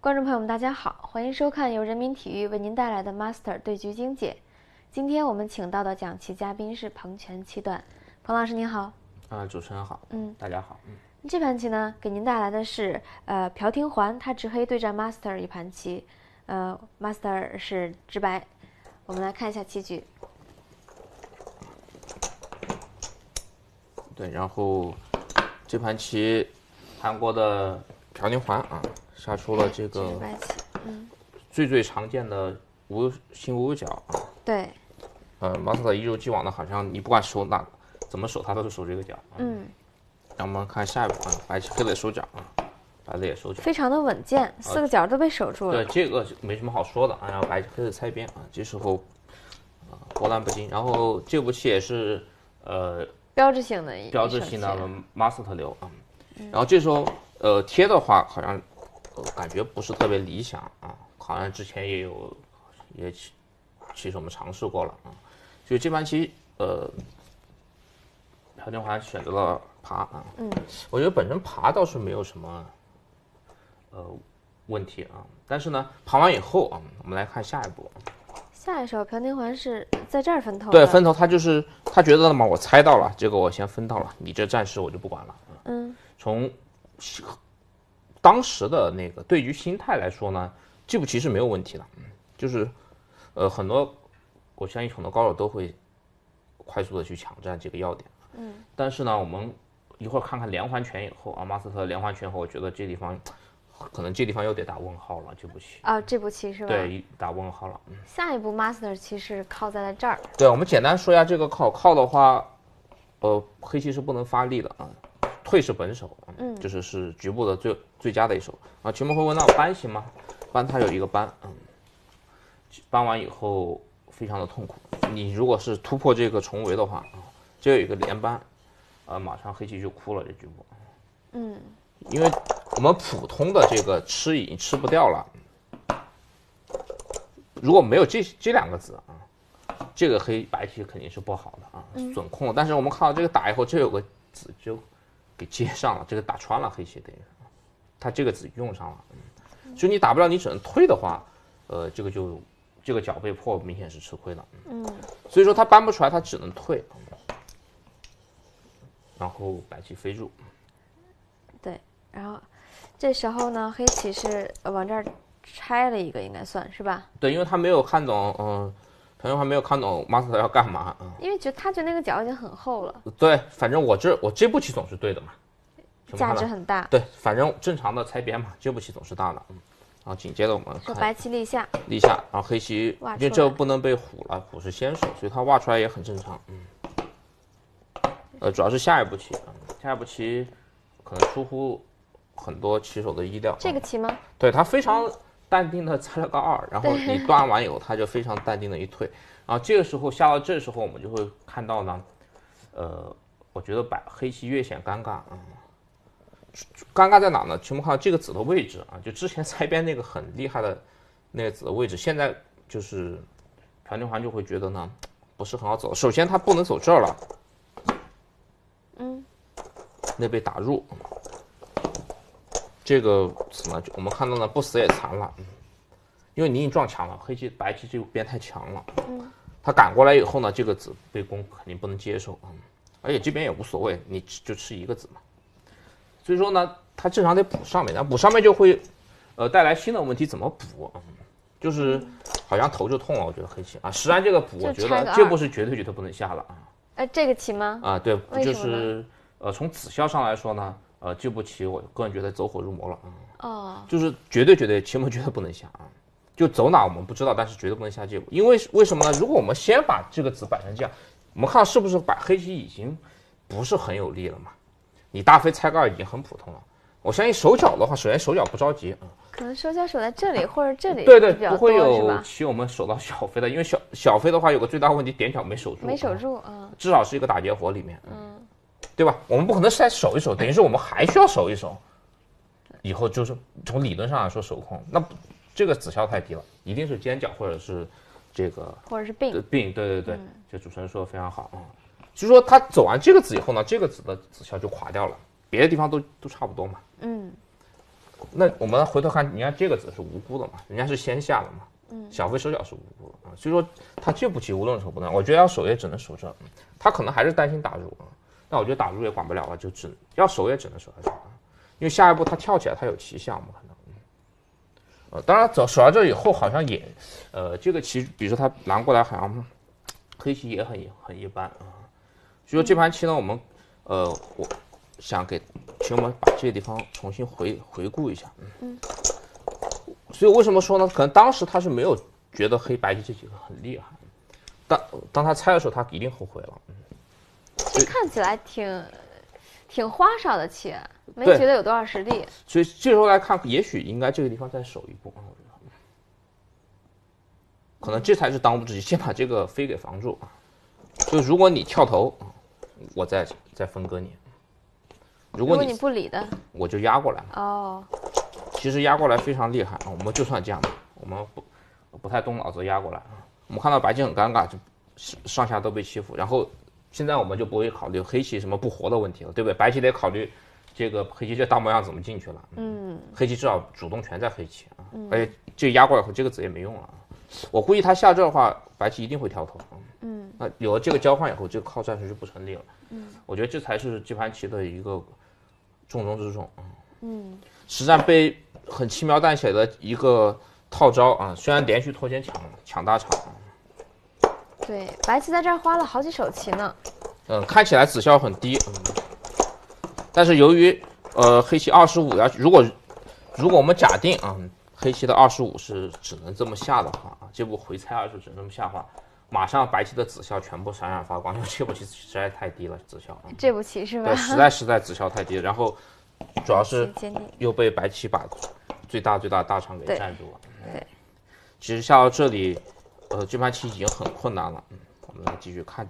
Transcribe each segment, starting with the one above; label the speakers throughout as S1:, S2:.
S1: 观众朋友们，大家好，欢迎收看由人民体育为您带来的 Master 对局精解。今天我们请到的讲棋嘉宾是彭全七段，彭老师您好。
S2: 啊，主持人好。嗯，大家好。嗯，
S1: 这盘棋呢，给您带来的是呃朴廷桓他执黑对战 Master 一盘棋，呃 Master 是执白。我们来看一下棋局。
S2: 对，然后这盘棋，韩国的朴廷桓啊。杀出了这个，嗯，最最常见的无心无角，对，呃，master 一如既往的，好像你不管守哪个，怎么守，他都是守这个角，嗯，那我们看下一步啊，白棋黑也守角啊，白的也守角，非
S1: 常的稳健，四个角都被守住了，
S2: 对，这个没什么好说的，啊，然后白黑的拆边啊，这时候啊波澜不惊，然后这步棋也是，呃，
S1: 标志性的一，标志性
S2: master 流啊，然后这时候呃贴的话好像。感觉不是特别理想啊，好像之前也有也其其实我们尝试过了啊，所以这盘棋呃，朴廷桓选择了爬啊。嗯，我觉得本身爬倒是没有什么呃问题啊，但是呢，爬完以后啊，我们来看下一步。
S1: 下一手朴廷桓是在这儿分头。对，分头
S2: 他就是他觉得了嘛，我猜到了，这个我先分到了，你这暂时我就不管了啊。嗯，从。当时的那个对于心态来说呢，这步棋是没有问题的，就是，呃，很多，我相信很多高手都会快速的去抢占这个要点，嗯，但是呢，我们一会儿看看连环拳以后啊，master 连环拳后，我觉得这地方，可能这地方又得打问号了，这步棋
S1: 啊，这步棋是吧？对，
S2: 打问号了。
S1: 下一步 master 棋是靠在了这儿。
S2: 对，我们简单说一下这个靠靠的话，呃，黑棋是不能发力的啊。退是本手，嗯，就是是局部的最最佳的一手啊。群部会问到搬行吗？搬它有一个搬，嗯，搬完以后非常的痛苦。你如果是突破这个重围的话啊，这有一个连搬，啊，马上黑棋就哭了这局部，嗯，因为我们普通的这个吃已经吃不掉了，如果没有这这两个子啊，这个黑白棋肯定是不好的啊，损控。但是我们看到这个打以后，这有个子就。给接上了，这个打穿了黑棋等于，他这个子用上了，所以你打不了，你只能退的话，呃，这个就这个脚被迫明显是吃亏了，嗯，所以说他搬不出来，他只能退，然后白棋飞入，
S1: 对，然后这时候呢，黑棋是往这儿拆了一个，应该算是吧？
S2: 对，因为他没有看懂，嗯。朋友还没有看懂 master 要干嘛啊？
S1: 因为觉得他觉得那个角已经很厚了。
S2: 对，反正我这我这步棋总是对的嘛，价值很大。对，反正正常的拆边嘛，这步棋总是大的。嗯，然后紧接着我们看，白棋立下，立下，然后黑棋，因为这不能被虎了，虎是先手，所以它挖出来也很正常。嗯，呃，主要是下一步棋，下一步棋可能出乎很多棋手的意料。这
S1: 个棋吗？对，它非常。
S2: 淡定的猜了个二，然后你端完以后，他就非常淡定的一退，然后这个时候下到这时候，我们就会看到呢，呃，我觉得白黑棋越显尴尬啊，尴尬在哪呢？全部看到这个子的位置啊，就之前塞边那个很厉害的那个子的位置，现在就是朴廷桓就会觉得呢，不是很好走。首先他不能走这儿了，嗯，那被打入。这个什么，我们看到呢，不死也残了，因为你已经撞墙了，黑棋白棋这边太强了，嗯，他赶过来以后呢，这个子被攻肯定不能接受，嗯，而且这边也无所谓，你就吃一个子嘛，所以说呢，他正常得补上面，那补上面就会，呃，带来新的问题，怎么补？就是好像头就痛了，我觉得黑棋啊，实安这个补，我觉得这步是绝对绝对不能下了啊，
S1: 哎，这个棋吗？
S2: 啊，对，就是呃，从子效上来说呢？呃，这步棋我个人觉得走火入魔了啊！哦，就是绝对绝对，棋门绝对不能下啊！就走哪我们不知道，但是绝对不能下这步，因为为什么呢？如果我们先把这个子摆成这样，我们看是不是把黑棋已经不是很有力了嘛？你大飞拆二已经很普通了。我相信手脚的话，首先手脚不着急啊，
S1: 可能手脚守在这里或者这里，对对，不会有
S2: 棋我们守到小飞的，因为小小飞的话有个最大问题，点脚没守住，没
S1: 守住啊，
S2: 至少是一个打劫活里面，嗯。对吧？我们不可能再守一守，等于是我们还需要守一守，以后就是从理论上来说守控，那这个子效太低了，一定是尖角或者是这个或者是并并，对对对，就主持人说的非常好啊。就说他走完这个子以后呢，这个子的子效就垮掉了，别的地方都都差不多嘛。嗯，那我们回头看，人家这个子是无辜的嘛，人家是先下的嘛，嗯，小飞手脚是无辜啊。所以说他这步棋无论守不呢，我觉得要守也只能守这，他可能还是担心打入啊。那我觉得打入也管不了了，就只要守也只能守到这，因为下一步他跳起来，他有奇效嘛可能。呃，当然走守到这以后好像也，呃，这个棋比如说他拦过来好像，黑棋也很很一般啊。所以说这盘棋呢，我们呃我想给请我们把这个地方重新回回顾一下。嗯。所以为什么说呢？可能当时他是没有觉得黑白棋这几个很厉害，当当他猜的时候，他一定后悔了。
S1: 看起来挺，挺花哨的棋，没觉得有多少实力。
S2: 所以这时候来看，也许应该这个地方再守一步啊。可能这才是当务之急，先把这个飞给防住就如果你跳头我再再分割你。如果你不理的，我就压过来。哦，其实压过来非常厉害啊。我们就算这样吧，我们不不太动脑子压过来啊。我们看到白棋很尴尬，就上下都被欺负，然后。现在我们就不会考虑黑棋什么不活的问题了，对不对？白棋得考虑，这个黑棋这大模样怎么进去了？嗯，黑棋至少主动权在黑棋啊，而且这压过以后这个子也没用了啊。我估计他下这的话，白棋一定会跳头。嗯，那有了这个交换以后，这个靠战术就不成立了。嗯，我觉得这才是这盘棋的一个重中之重啊。嗯，实战被很轻描淡写的一个套招啊，虽然连续拖先抢抢大场。
S1: 对，白棋在这儿花了好几手棋呢。
S2: 嗯，看起来子效很低。但是由于，呃，黑棋二十五要如果如果我们假定啊，黑棋的二十五是只能这么下的话啊，这步回拆二十只能这么下的话，马上白棋的子效全部闪闪发光，因为这步棋实在太低了，子效。这
S1: 步棋是吧？对，实在
S2: 实在子效太低。然后主要是又被白棋把最大最大大场给占住了。对，其实下到这里。呃，这盘棋已经很困难了，嗯，我们来继续看，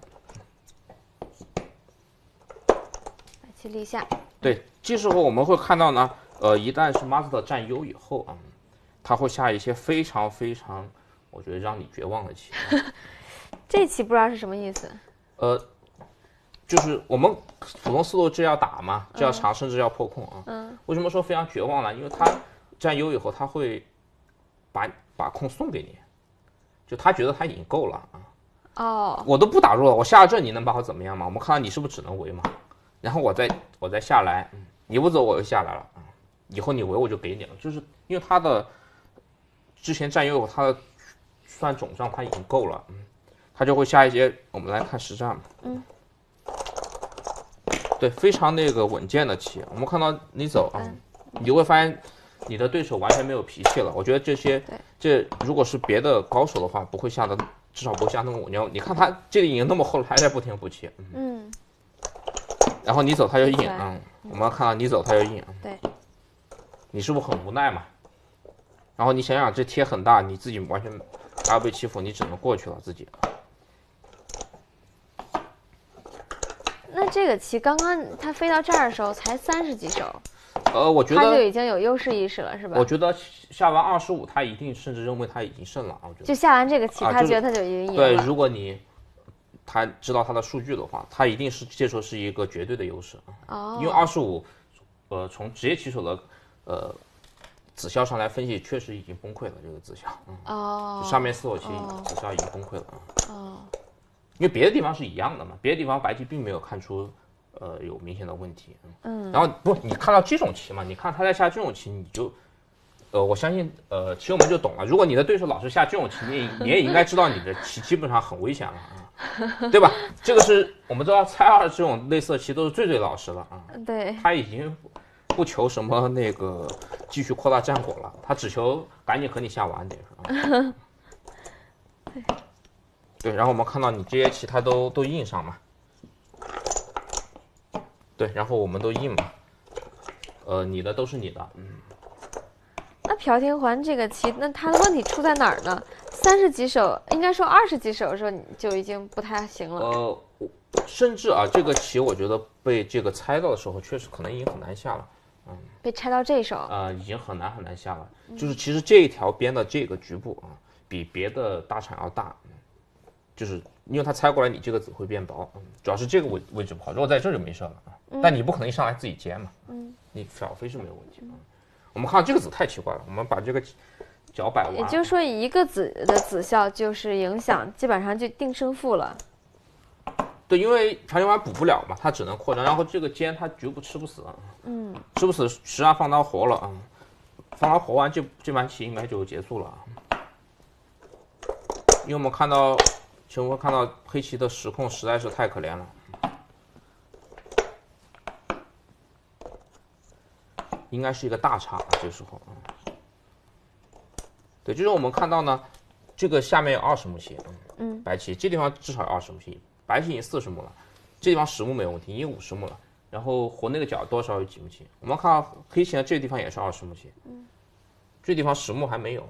S1: 白棋立下。
S2: 对，这时候我们会看到呢，呃，一旦是 master 占优以后啊，他会下一些非常非常，我觉得让你绝望的棋。
S1: 这棋不知道是什么意思。
S2: 呃，就是我们普通思路就要打嘛，就要查，甚至要破控啊。嗯。为什么说非常绝望呢？因为他占优以后，他会把把控送给你。就他觉得他已经够了啊，哦，我都不打入了，我下了这你能把我怎么样嘛？我们看到你是不是只能围嘛？然后我再我再下来，你不走我就下来了啊。以后你围我就给你了，就是因为他的之前占有他的算总账他已经够了，嗯，他就会下一些。我们来看实战嘛，嗯，对，非常那个稳健的棋。我们看到你走啊，你会发现。你的对手完全没有脾气了，我觉得这些，这如果是别的高手的话，不会下的，至少不会下那么。你要你看他这个已经那么厚了，还在不停补棋，嗯。然后你走他就硬啊，我们要看到你走他就硬啊。对。你是不是很无奈嘛？然后你想想，这贴很大，你自己完全还要被欺负，你只能过去了自己。
S1: 那这个棋刚刚他飞到这儿的时候才三十几手。
S2: 呃，我觉得他就已
S1: 经有优势意识了，是吧？我觉
S2: 得下完二十五，他一定甚至认为他已经胜了。我觉得就下完这个棋，他觉得他就已经赢了。对，如果你他知道他的数据的话，他一定是这时候是一个绝对的优势啊。哦。因为二十五，呃，从职业棋手的呃子效上来分析，确实已经崩溃了这个子效。
S1: 哦。上面四手棋子
S2: 效已经崩溃了啊。哦。因为别的地方是一样的嘛，别的地方白棋并没有看出。呃，有明显的问题，嗯，然后不，你看到这种棋嘛，你看他在下这种棋，你就，呃，我相信，呃，其实我们就懂了。如果你的对手老是下这种棋，你你也应该知道你的棋基本上很危险了啊，对吧？这个是我们知道猜二这种类似的棋都是最最老实了啊，对他已经不求什么那个继续扩大战果了，他只求赶紧和你下完的，对，对，然后我们看到你这些棋，他都都应上嘛。对，然后我们都印嘛，呃，你的都是你的。嗯。
S1: 那朴天桓这个棋，那他的问题出在哪儿呢？三十几手，应该说二十几手的时候你就已经不太行了。
S2: 呃，甚至啊，这个棋我觉得被这个猜到的时候，确实可能已经很难下了。
S1: 嗯。被拆到
S2: 这一手？呃，已经很难很难下了。就是其实这一条边的这个局部啊，比别的大场要大，就是因为他拆过来，你这个子会变薄。嗯。主要是这个位位置不好，如果在这儿就没事了啊。但你不可能一上来自己煎嘛，嗯，你小飞是没有问题的。我们看到这个子太奇怪了，我们把这个脚摆完。也就是说，
S1: 一个子的子效就是影响，基本上就定胜负了。
S2: 对，因为长生丸补不了嘛，它只能扩张。然后这个尖它绝不吃不死，嗯，吃不死，实际上放到活了啊，放到活完这这盘棋应该就结束了。因为我们看到，全国看到黑棋的实控实在是太可怜了。应该是一个大差，这时候啊，对，就是我们看到呢，这个下面有二十目棋，嗯，白棋这地方至少有二十目棋，白棋已经四十目了，这地方十目没有问题，已经五十目了。然后活那个角多少有几目棋？我们看到黑棋呢，这地方也是二十目棋，嗯，这地方十目还没有，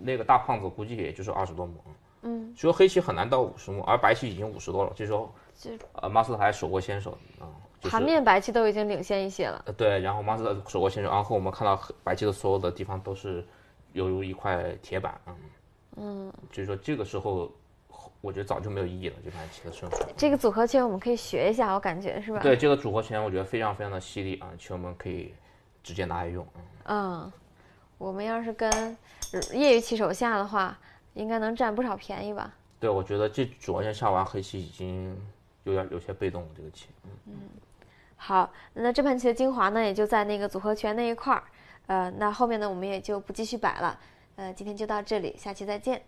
S2: 那个大胖子估计也就是二十多目，嗯，所以说黑棋很难到五十目，而白棋已经五十多了，这时候，这啊，马四还手握先手啊。盘面
S1: 白棋都已经领先一些了，
S2: 呃，对，然后马的手握先手，然后我们看到白棋的所有的地方都是犹如一块铁板，嗯，嗯，就是说这个时候，我觉得早就没有意义了，这盘棋的胜负。
S1: 这个组合拳我们可以学一下，我感觉是吧？对，这
S2: 个组合拳我觉得非常非常的犀利啊，球我们可以直接拿来用，
S1: 嗯，我们要是跟业余棋手下的话，应该能占不少便宜吧？
S2: 对，我觉得这手过下完黑棋已经有点有些被动了，这个棋，嗯。
S1: 好，那这盘棋的精华呢，也就在那个组合拳那一块儿，呃，那后面呢，我们也就不继续摆了，呃，今天就到这里，下期再见。